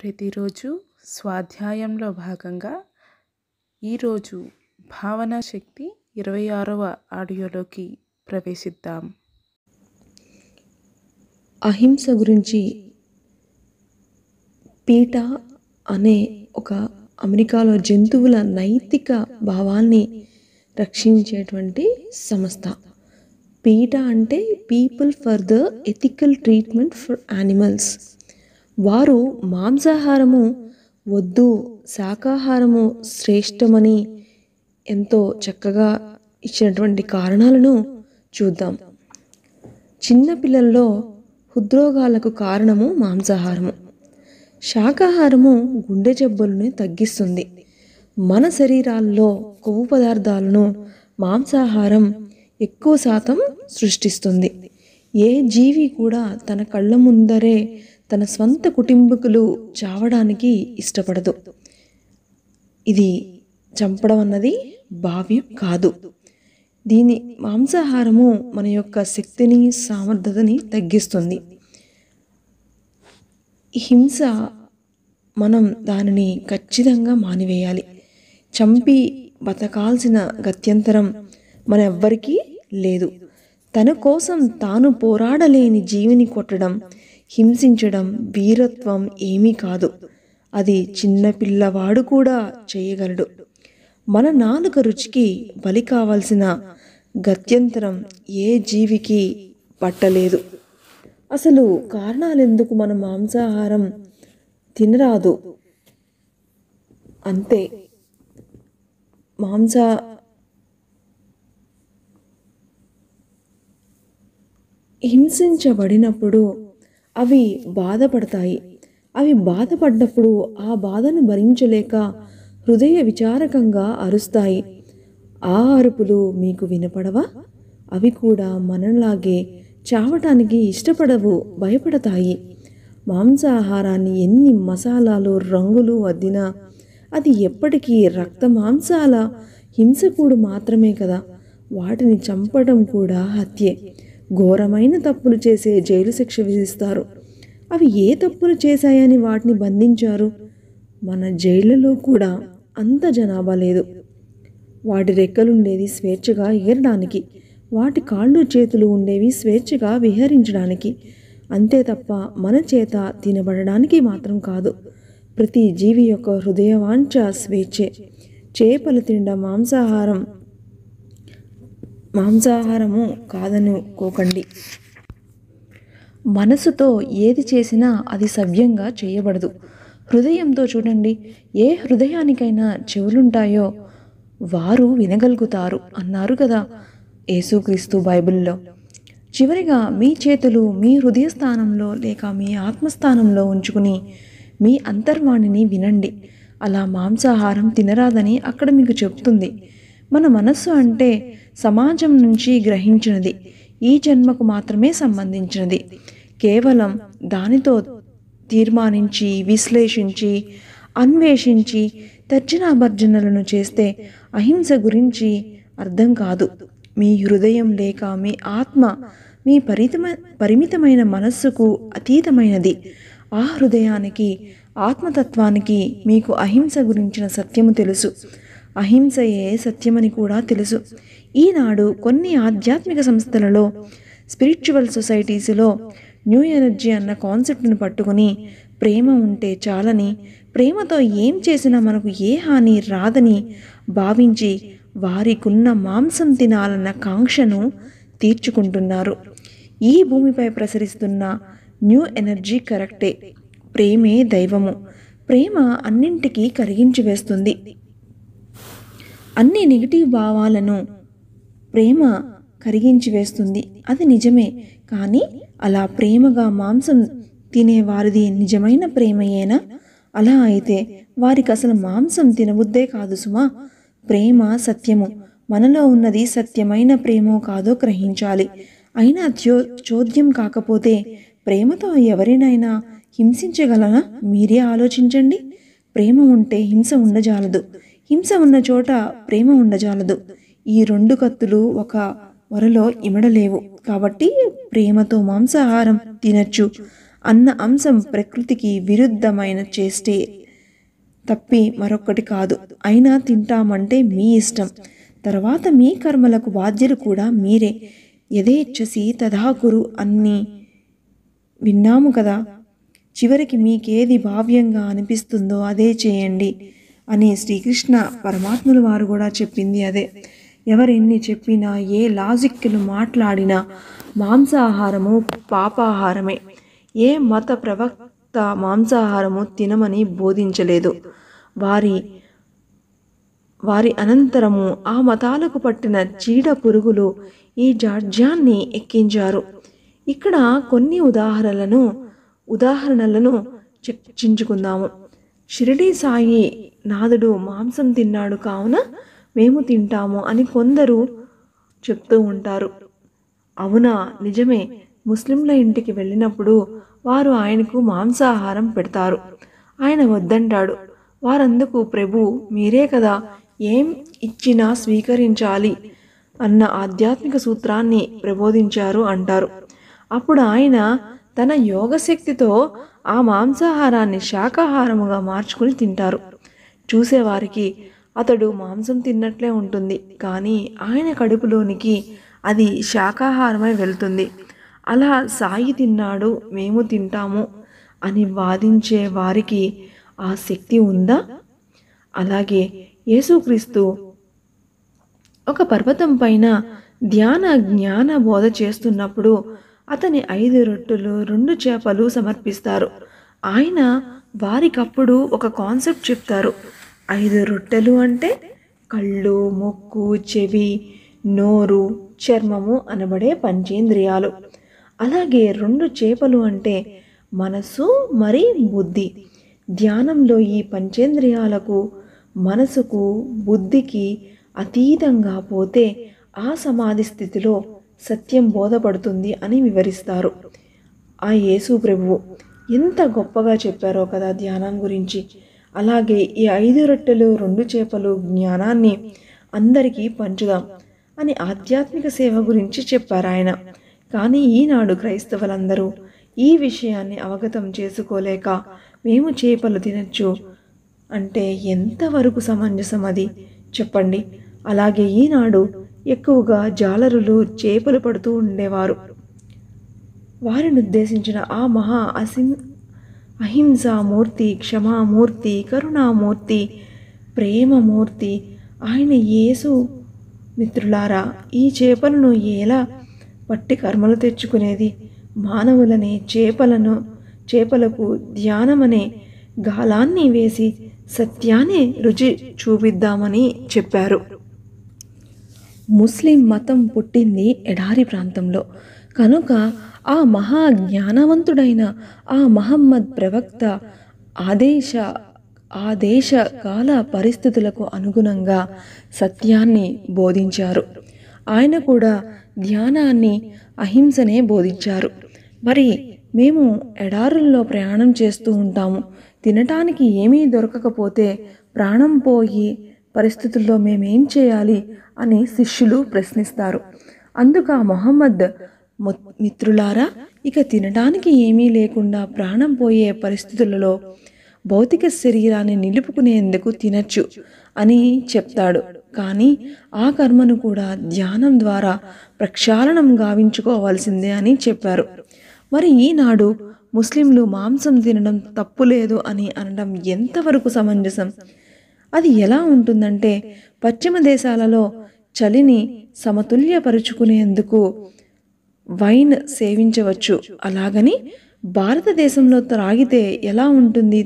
ప్రతిరోజు స్వాధ్యాయంలో భాగంగా ఈరోజు భావనా శక్తి ఇరవై ఆరవ ఆడియోలోకి ప్రవేశిద్దాం అహింస గురించి పీట అనే ఒక అమెరికాలో జంతువుల నైతిక భావాన్ని రక్షించేటువంటి సంస్థ పీట అంటే people for the ethical treatment for animals వారు మాంసాహారము వద్దు శాకాహారము శ్రేష్టమని ఎంతో చక్కగా ఇచ్చినటువంటి కారణాలను చూద్దాం చిన్నపిల్లల్లో హృద్రోగాలకు కారణము మాంసాహారము శాకాహారము గుండె జబ్బులను తగ్గిస్తుంది మన శరీరాల్లో కొవ్వు పదార్థాలను మాంసాహారం ఎక్కువ శాతం సృష్టిస్తుంది ఏ జీవి కూడా తన కళ్ళ ముందరే తన స్వంత కుటుంబకులు చావడానికి ఇష్టపడదు ఇది చంపడం అన్నది భావ్యం కాదు దీని మాంసాహారము మన యొక్క శక్తిని సామర్థ్యతని తగ్గిస్తుంది హింస మనం దానిని ఖచ్చితంగా మానివేయాలి చంపి బతకాల్సిన గత్యంతరం మన ఎవ్వరికీ లేదు తన కోసం తాను పోరాడలేని జీవిని కొట్టడం హింసించడం వీరత్వం ఏమీ కాదు అది చిన్నపిల్లవాడు కూడా చేయగలడు మన నాలుక రుచికి బలి కావాల్సిన గత్యంతరం ఏ జీవికి పట్టలేదు అసలు కారణాలెందుకు మన మాంసాహారం తినరాదు అంతే మాంస హింసించబడినప్పుడు అవి బాధపడతాయి అవి బాధపడ్డప్పుడు ఆ బాధను భరించలేక హృదయ విచారకంగా అరుస్తాయి ఆ అరుపులు మీకు వినపడవా అవి కూడా మనలాగే చావటానికి ఇష్టపడవు భయపడతాయి మాంసాహారాన్ని ఎన్ని మసాలాలు రంగులు వద్దినా అది ఎప్పటికీ రక్త మాంసాల హింసకుడు మాత్రమే కదా వాటిని చంపడం కూడా హత్యే ఘోరమైన తప్పులు చేసే జైలు శిక్ష విధిస్తారు అవి ఏ తప్పులు చేశాయని వాటిని బంధించారు మన జైళ్లలో కూడా అంత జనాభా లేదు వాటి రెక్కలు ఉండేవి స్వేచ్ఛగా ఎగరడానికి వాటి కాళ్ళు చేతులు ఉండేవి స్వేచ్ఛగా విహరించడానికి అంతే తప్ప మన చేత తినబడడానికి మాత్రం కాదు ప్రతి జీవి యొక్క హృదయవాంఛ స్వేచ్ఛే చేపలు తినడం మాంసాహారం మాంసాహారము కాదనుకోకండి మనసుతో ఏది చేసినా అది సవ్యంగా చేయబడదు హృదయంతో చూడండి ఏ హృదయానికైనా చెవులుంటాయో వారు వినగలుగుతారు అన్నారు కదా యేసుక్రీస్తు బైబిల్లో చివరిగా మీ చేతులు మీ హృదయ స్థానంలో లేక మీ ఆత్మస్థానంలో ఉంచుకుని మీ అంతర్వాణిని వినండి అలా మాంసాహారం తినరాదని అక్కడ మీకు చెప్తుంది మన మనస్సు అంటే సమాజం నుంచి గ్రహించినది ఈ జన్మకు మాత్రమే సంబంధించినది కేవలం దానితో తీర్మానించి విశ్లేషించి అన్వేషించి తర్జనాభర్జనలను చేస్తే అహింస గురించి అర్థం కాదు మీ హృదయం లేక మీ ఆత్మ మీ పరితమ పరిమితమైన మనస్సుకు అతీతమైనది ఆ హృదయానికి ఆత్మతత్వానికి మీకు అహింస గురించిన సత్యము తెలుసు అహింసయే సత్యమని కూడా తెలుసు ఈనాడు కొన్ని ఆధ్యాత్మిక సంస్థలలో స్పిరిచువల్ సొసైటీస్లో న్యూ ఎనర్జీ అన్న కాన్సెప్ట్ను పట్టుకుని ప్రేమ ఉంటే చాలని ప్రేమతో ఏం చేసినా మనకు ఏ హాని రాదని భావించి వారికున్న మాంసం తినాలన్న కాంక్షను తీర్చుకుంటున్నారు ఈ భూమిపై ప్రసరిస్తున్న న్యూ ఎనర్జీ కరెక్టే ప్రేమే దైవము ప్రేమ అన్నింటికీ కరిగించి వేస్తుంది అన్ని నెగిటివ్ భావాలను ప్రేమ కరిగించి వేస్తుంది అది నిజమే కానీ అలా ప్రేమగా మాంసం తినేవారిది నిజమైన ప్రేమయేనా అలా అయితే వారికి అసలు మాంసం తినబుద్దే కాదు సుమా ప్రేమ సత్యము మనలో ఉన్నది సత్యమైన ప్రేమో కాదో గ్రహించాలి అయినా చో చోద్యం కాకపోతే ప్రేమతో ఎవరినైనా హింసించగలనా మీరే ఆలోచించండి ప్రేమ ఉంటే హింస ఉండజాలదు హింస ఉన్న చోట ప్రేమ ఉండజాలదు ఈ రెండు కత్తులు ఒక వరలో ఇమడలేవు కాబట్టి ప్రేమతో మాంసాహారం తినచ్చు అన్న అంశం ప్రకృతికి విరుద్ధమైన చేస్తే తప్పి మరొక్కటి కాదు అయినా తింటామంటే మీ ఇష్టం తర్వాత మీ కర్మలకు బాధ్యులు కూడా మీరే యథేచ్ఛసి తధాకురు అన్ని విన్నాము కదా చివరికి మీకేది భావ్యంగా అనిపిస్తుందో అదే చేయండి అని శ్రీకృష్ణ పరమాత్ముల వారు కూడా చెప్పింది అదే ఎవరెన్ని చెప్పినా ఏ లాజిక్లు మాట్లాడినా మాంసాహారము పాపాహారమే ఏ మత ప్రవక్త మాంసాహారము తినమని బోధించలేదు వారి వారి అనంతరము ఆ మతాలకు పట్టిన చీడ పురుగులు ఈ జాడ్యాన్ని ఎక్కించారు ఇక్కడ కొన్ని ఉదాహరణలను ఉదాహరణలను చర్చించుకుందాము షిరిడీ సాయి నాథుడు మాంసం తిన్నాడు కావున మేము తింటాము అని కొందరు చెప్తూ ఉంటారు అవునా నిజమే ముస్లింల ఇంటికి వెళ్ళినప్పుడు వారు ఆయనకు మాంసాహారం పెడతారు ఆయన వద్దంటాడు వారందుకు ప్రభు మీరే కదా ఏం ఇచ్చినా స్వీకరించాలి అన్న ఆధ్యాత్మిక సూత్రాన్ని ప్రబోధించారు అంటారు అప్పుడు ఆయన తన యోగశక్తితో ఆ మాంసాహారాన్ని శాకాహారముగా మార్చుకుని తింటారు చూసేవారికి అతడు మాంసం తిన్నట్లే ఉంటుంది కానీ ఆయన కడుపులోనికి అది శాకాహారమై వెళ్తుంది అలా సాయి తిన్నాడు మేము తింటాము అని వాదించే వారికి ఆ శక్తి ఉందా అలాగే యేసుక్రీస్తు ఒక పర్వతం పైన ధ్యాన జ్ఞాన బోధ చేస్తున్నప్పుడు అతని ఐదు రొట్టెలు రెండు చేపలు సమర్పిస్తారు ఆయన వారికప్పుడు ఒక కాన్సెప్ట్ చెప్తారు ఐదు రొట్టెలు అంటే కళ్ళు ముక్కు చెవి నోరు చర్మము అనబడే పంచేంద్రియాలు అలాగే రెండు చేపలు అంటే మనసు మరి బుద్ధి ధ్యానంలో ఈ పంచేంద్రియాలకు మనసుకు బుద్ధికి అతీతంగా పోతే ఆ సమాధి స్థితిలో సత్యం బోధపడుతుంది అని వివరిస్తారు ఆ యేసు ప్రభువు ఎంత గొప్పగా చెప్పారో కదా ధ్యానం గురించి అలాగే ఈ ఐదు రొట్టెలు రెండు చేపలు జ్ఞానాన్ని అందరికీ పంచుదాం అని ఆధ్యాత్మిక సేవ గురించి చెప్పారు ఆయన కానీ ఈనాడు క్రైస్తవులందరూ ఈ విషయాన్ని అవగతం చేసుకోలేక మేము చేపలు తినచ్చు అంటే ఎంతవరకు సమంజసం అది చెప్పండి అలాగే ఈనాడు ఎక్కువగా జాలరులు చేపలు పడుతూ ఉండేవారు వారిని ఉద్దేశించిన ఆ మహా అసిం అహింసామూర్తి క్షమామూర్తి కరుణామూర్తి ప్రేమమూర్తి ఆయన యేసు మిత్రులారా ఈ చేపలను ఎలా పట్టి కర్మలు తెచ్చుకునేది మానవులనే చేపలను చేపలకు ధ్యానమనే గాలాన్ని వేసి సత్యాన్ని రుచి చూపిద్దామని చెప్పారు ముస్లిం మతం పుట్టింది ఎడారి ప్రాంతంలో కనుక ఆ మహా జ్ఞానవంతుడైన ఆ మహమ్మద్ ప్రవక్త ఆదేశ ఆ దేశ కాల పరిస్థితులకు అనుగుణంగా సత్యాన్ని బోధించారు ఆయన కూడా ధ్యానాన్ని అహింసనే బోధించారు మరి మేము ఎడారుల్లో ప్రయాణం చేస్తూ ఉంటాము తినటానికి ఏమీ దొరకకపోతే ప్రాణం పోయి పరిస్థితుల్లో మేమేం చేయాలి అని శిష్యులు ప్రశ్నిస్తారు అందుకు ఆ మొహమ్మద్ మిత్రులారా ఇక తినడానికి ఏమీ లేకుండా ప్రాణం పోయే పరిస్థితులలో భౌతిక శరీరాన్ని నిలుపుకునేందుకు తినచ్చు అని చెప్తాడు కానీ ఆ కర్మను కూడా ధ్యానం ద్వారా ప్రక్షాళనం గావించుకోవాల్సిందే అని చెప్పారు మరి ఈనాడు ముస్లింలు మాంసం తినడం తప్పులేదు అని అనడం ఎంతవరకు సమంజసం అది ఎలా ఉంటుందంటే పశ్చిమ దేశాలలో చలిని సమతుల్యపరుచుకునేందుకు వైన్ సేవించవచ్చు అలాగని భారతదేశంలో త్రాగితే ఎలా ఉంటుంది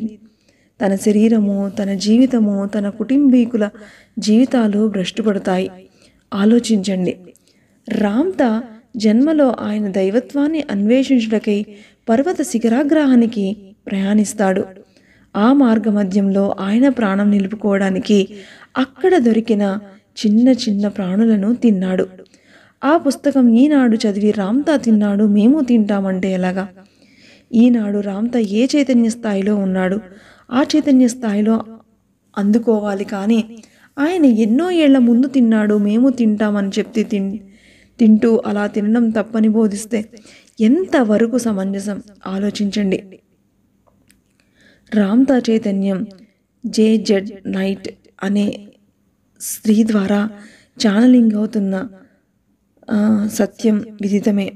తన శరీరము తన జీవితము తన కుటుంబీకుల జీవితాలు భ్రష్టుపడతాయి ఆలోచించండి రామ్త జన్మలో ఆయన దైవత్వాన్ని అన్వేషించుటకై పర్వత శిఖరాగ్రహానికి ప్రయాణిస్తాడు ఆ మార్గమధ్యంలో ఆయన ప్రాణం నిలుపుకోవడానికి అక్కడ దొరికిన చిన్న చిన్న ప్రాణులను తిన్నాడు ఆ పుస్తకం ఈనాడు చదివి రామ్తా తిన్నాడు మేము తింటామంటే ఎలాగా ఈనాడు రామ్తా ఏ చైతన్య స్థాయిలో ఉన్నాడు ఆ చైతన్య స్థాయిలో అందుకోవాలి కానీ ఆయన ఎన్నో ఏళ్ల ముందు తిన్నాడు మేము తింటామని చెప్తే తిన్ తింటూ అలా తినడం తప్పని బోధిస్తే ఎంతవరకు సమంజసం ఆలోచించండి రామ్తా చైతన్యం జే జడ్ నైట్ అనే స్త్రీ ద్వారా ఛానలింగ్ అవుతున్న సత్యం విదితమే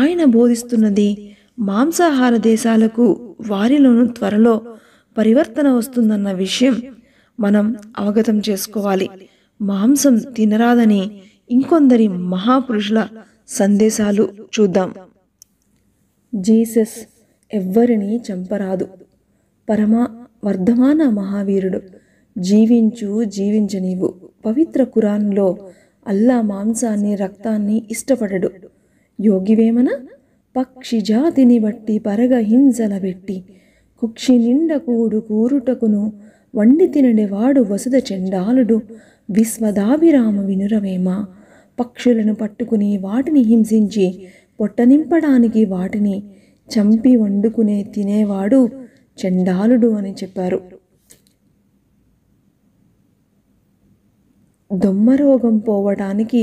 ఆయన బోధిస్తున్నది మాంసాహార దేశాలకు వారిలోనూ త్వరలో పరివర్తన వస్తుందన్న విషయం మనం అవగతం చేసుకోవాలి మాంసం తినరాదని ఇంకొందరి మహాపురుషుల సందేశాలు చూద్దాం జీసస్ ఎవ్వరిని చంపరాదు పరమా వర్ధమాన మహావీరుడు జీవించు జీవించనీవు పవిత్ర కురాన్లో అల్లా మాంసాన్ని రక్తాన్ని ఇష్టపడడు యోగివేమన పక్షి జాతిని బట్టి పరగ హింసల పెట్టి కుక్షి నిండ కూడు కూరుటకును వండి తినడేవాడు వసుద చెండాలుడు విశ్వదాభిరామ వినురవేమ పక్షులను పట్టుకుని వాటిని హింసించి పొట్టనింపడానికి వాటిని చంపి వండుకునే తినేవాడు చండాలుడు అని చెప్పారు దొమ్మ రోగం పోవటానికి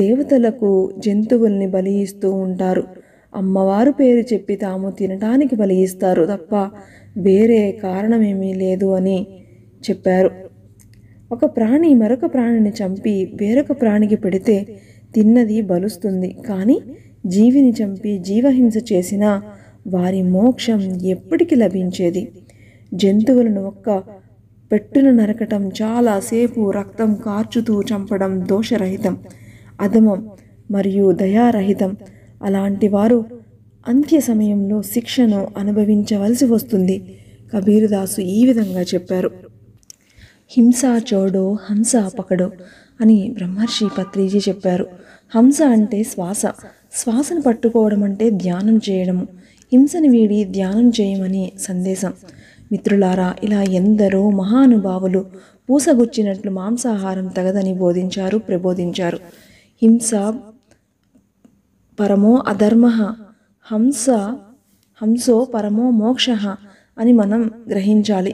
దేవతలకు జంతువుల్ని బలి ఇస్తూ ఉంటారు అమ్మవారు పేరు చెప్పి తాము తినటానికి బలి ఇస్తారు తప్ప వేరే కారణమేమీ లేదు అని చెప్పారు ఒక ప్రాణి మరొక ప్రాణిని చంపి వేరొక ప్రాణికి పెడితే తిన్నది బలుస్తుంది కానీ జీవిని చంపి జీవహింస చేసిన వారి మోక్షం ఎప్పటికి లభించేది జంతువులను ఒక్క పెట్టును నరకటం చాలాసేపు రక్తం కార్చుతూ చంపడం దోషరహితం అధమం మరియు దయారహితం అలాంటి వారు అంత్య సమయంలో శిక్షను అనుభవించవలసి వస్తుంది కబీరుదాసు ఈ విధంగా చెప్పారు హింస చోడో హంస పకడో అని బ్రహ్మర్షి పత్రిజీ చెప్పారు హంస అంటే శ్వాస శ్వాసను పట్టుకోవడం అంటే ధ్యానం చేయడము హింసను వీడి ధ్యానం చేయమని సందేశం మిత్రులారా ఇలా ఎందరో మహానుభావులు పూసగుచ్చినట్లు మాంసాహారం తగదని బోధించారు ప్రబోధించారు హింస పరమో అధర్మ హంస హంసో పరమో మోక్ష అని మనం గ్రహించాలి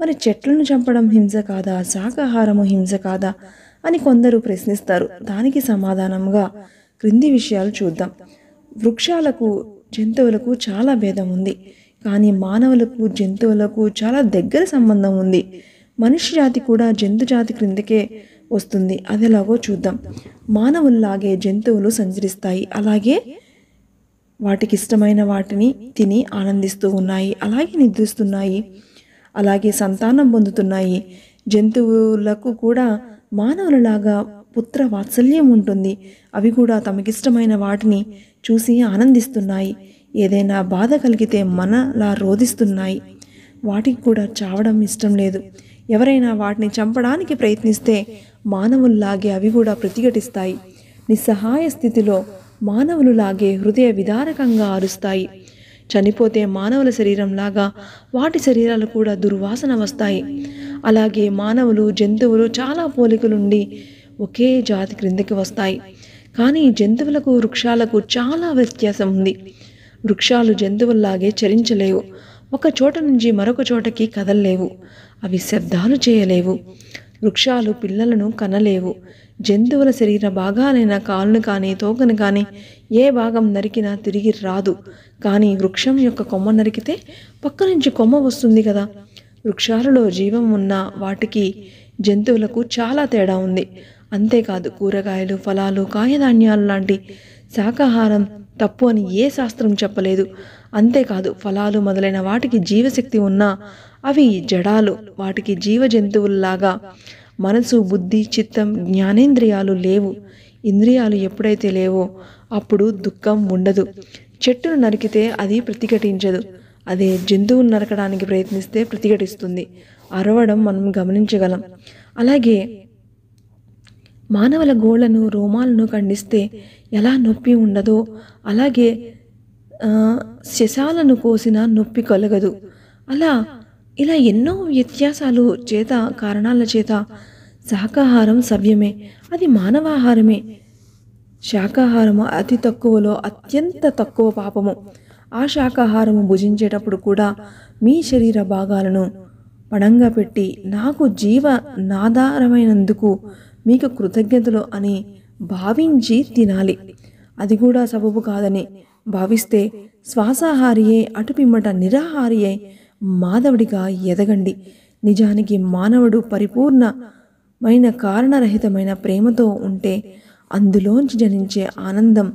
మరి చెట్లను చంపడం హింస కాదా శాకాహారము హింస కాదా అని కొందరు ప్రశ్నిస్తారు దానికి సమాధానంగా క్రింది విషయాలు చూద్దాం వృక్షాలకు జంతువులకు చాలా భేదం ఉంది కానీ మానవులకు జంతువులకు చాలా దగ్గర సంబంధం ఉంది మనిషి జాతి కూడా జంతు జాతి క్రిందకే వస్తుంది అది ఎలాగో చూద్దాం మానవుల్లాగే జంతువులు సంచరిస్తాయి అలాగే వాటికి ఇష్టమైన వాటిని తిని ఆనందిస్తూ ఉన్నాయి అలాగే నిద్రిస్తున్నాయి అలాగే సంతానం పొందుతున్నాయి జంతువులకు కూడా మానవులలాగా పుత్ర వాత్సల్యం ఉంటుంది అవి కూడా తమకిష్టమైన వాటిని చూసి ఆనందిస్తున్నాయి ఏదైనా బాధ కలిగితే మనలా రోధిస్తున్నాయి వాటికి కూడా చావడం ఇష్టం లేదు ఎవరైనా వాటిని చంపడానికి ప్రయత్నిస్తే మానవుల్లాగే అవి కూడా ప్రతిఘటిస్తాయి నిస్సహాయ స్థితిలో మానవులు లాగే హృదయ విదారకంగా అరుస్తాయి చనిపోతే మానవుల శరీరంలాగా వాటి శరీరాలు కూడా దుర్వాసన వస్తాయి అలాగే మానవులు జంతువులు చాలా పోలికలుండి ఒకే జాతి క్రిందకి వస్తాయి కానీ జంతువులకు వృక్షాలకు చాలా వ్యత్యాసం ఉంది వృక్షాలు జంతువుల్లాగే చరించలేవు ఒక చోట నుంచి మరొక చోటకి కదల్లేవు అవి శబ్దాలు చేయలేవు వృక్షాలు పిల్లలను కనలేవు జంతువుల శరీర భాగాలైన కాళ్ళను కానీ తోకను కానీ ఏ భాగం నరికినా తిరిగి రాదు కానీ వృక్షం యొక్క కొమ్మ నరికితే పక్క నుంచి కొమ్మ వస్తుంది కదా వృక్షాలలో జీవం ఉన్న వాటికి జంతువులకు చాలా తేడా ఉంది అంతేకాదు కూరగాయలు ఫలాలు కాయధాన్యాలు లాంటి శాకాహారం తప్పు అని ఏ శాస్త్రం చెప్పలేదు అంతేకాదు ఫలాలు మొదలైన వాటికి జీవశక్తి ఉన్నా అవి జడాలు వాటికి జీవ జంతువుల్లాగా మనసు బుద్ధి చిత్తం జ్ఞానేంద్రియాలు లేవు ఇంద్రియాలు ఎప్పుడైతే లేవో అప్పుడు దుఃఖం ఉండదు చెట్టును నరికితే అది ప్రతిఘటించదు అదే జంతువును నరకడానికి ప్రయత్నిస్తే ప్రతిఘటిస్తుంది అరవడం మనం గమనించగలం అలాగే మానవుల గోళ్లను రోమాలను ఖండిస్తే ఎలా నొప్పి ఉండదో అలాగే శశాలను కోసిన నొప్పి కలగదు అలా ఇలా ఎన్నో వ్యత్యాసాలు చేత కారణాల చేత శాకాహారం సవ్యమే అది మానవాహారమే శాకాహారము అతి తక్కువలో అత్యంత తక్కువ పాపము ఆ శాకాహారము భుజించేటప్పుడు కూడా మీ శరీర భాగాలను పడంగా పెట్టి నాకు జీవ నాధారమైనందుకు మీకు కృతజ్ఞతలు అని భావించి తినాలి అది కూడా సబబు కాదని భావిస్తే శ్వాసాహారియే అటుపిమ్మట నిరాహారియే మాధవుడిగా ఎదగండి నిజానికి మానవుడు పరిపూర్ణమైన కారణరహితమైన ప్రేమతో ఉంటే అందులోంచి జనించే ఆనందం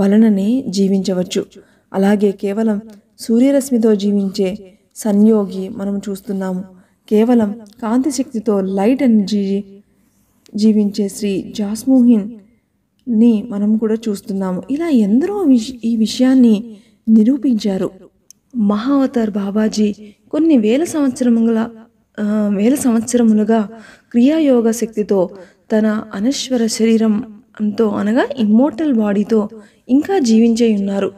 వలననే జీవించవచ్చు అలాగే కేవలం సూర్యరశ్మితో జీవించే సంయోగి మనం చూస్తున్నాము కేవలం కాంతి శక్తితో లైట్ ఎనర్జీ జీవించే శ్రీ జాస్మోహిన్ ని మనం కూడా చూస్తున్నాము ఇలా ఎందరో ఈ విషయాన్ని నిరూపించారు మహావతార్ బాబాజీ కొన్ని వేల సంవత్సరముల వేల సంవత్సరములుగా క్రియాయోగ శక్తితో తన అనశ్వర శరీరంతో అనగా ఇమ్మోర్టల్ బాడీతో ఇంకా జీవించే ఉన్నారు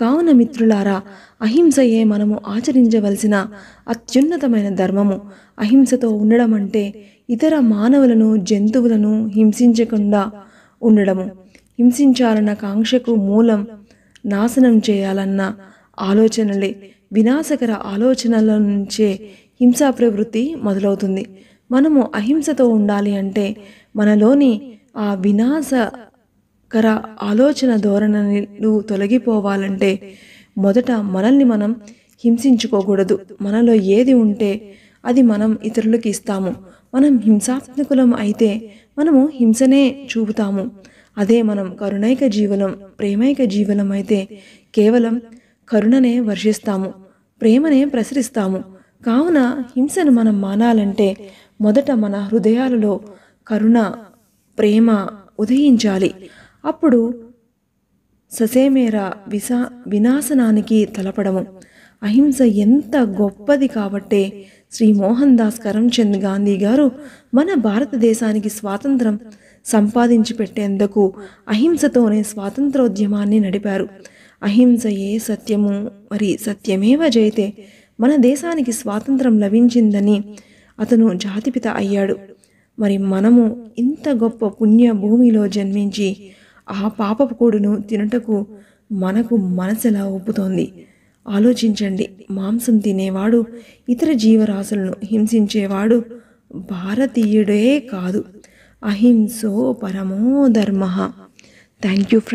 కావున మిత్రులారా అహింసయే మనము ఆచరించవలసిన అత్యున్నతమైన ధర్మము అహింసతో ఉండడం అంటే ఇతర మానవులను జంతువులను హింసించకుండా ఉండడము హింసించాలన్న కాంక్షకు మూలం నాశనం చేయాలన్న ఆలోచనలే వినాశకర ఆలోచనల నుంచే హింసా ప్రవృత్తి మొదలవుతుంది మనము అహింసతో ఉండాలి అంటే మనలోని ఆ వినాశ కర ఆలోచన ధోరణులు తొలగిపోవాలంటే మొదట మనల్ని మనం హింసించుకోకూడదు మనలో ఏది ఉంటే అది మనం ఇతరులకు ఇస్తాము మనం హింసాత్మకులం అయితే మనము హింసనే చూపుతాము అదే మనం కరుణైక జీవనం ప్రేమైక జీవనం అయితే కేవలం కరుణనే వర్షిస్తాము ప్రేమనే ప్రసరిస్తాము కావున హింసను మనం మానాలంటే మొదట మన హృదయాలలో కరుణ ప్రేమ ఉదయించాలి అప్పుడు ససేమేరా విశా వినాశనానికి తలపడము అహింస ఎంత గొప్పది కాబట్టే శ్రీ మోహన్ దాస్ కరంచంద్ గాంధీ గారు మన భారతదేశానికి స్వాతంత్రం సంపాదించి పెట్టేందుకు అహింసతోనే స్వాతంత్రోద్యమాన్ని నడిపారు అహింస ఏ సత్యము మరి సత్యమేవ జైతే మన దేశానికి స్వాతంత్రం లభించిందని అతను జాతిపిత అయ్యాడు మరి మనము ఇంత గొప్ప పుణ్య భూమిలో జన్మించి ఆ పాపపు కోడును తినటకు మనకు మనసెలా ఒప్పుతోంది ఆలోచించండి మాంసం తినేవాడు ఇతర జీవరాశులను హింసించేవాడు భారతీయుడే కాదు అహింసో పరమో ధర్మ థ్యాంక్ యూ ఫ్రెండ్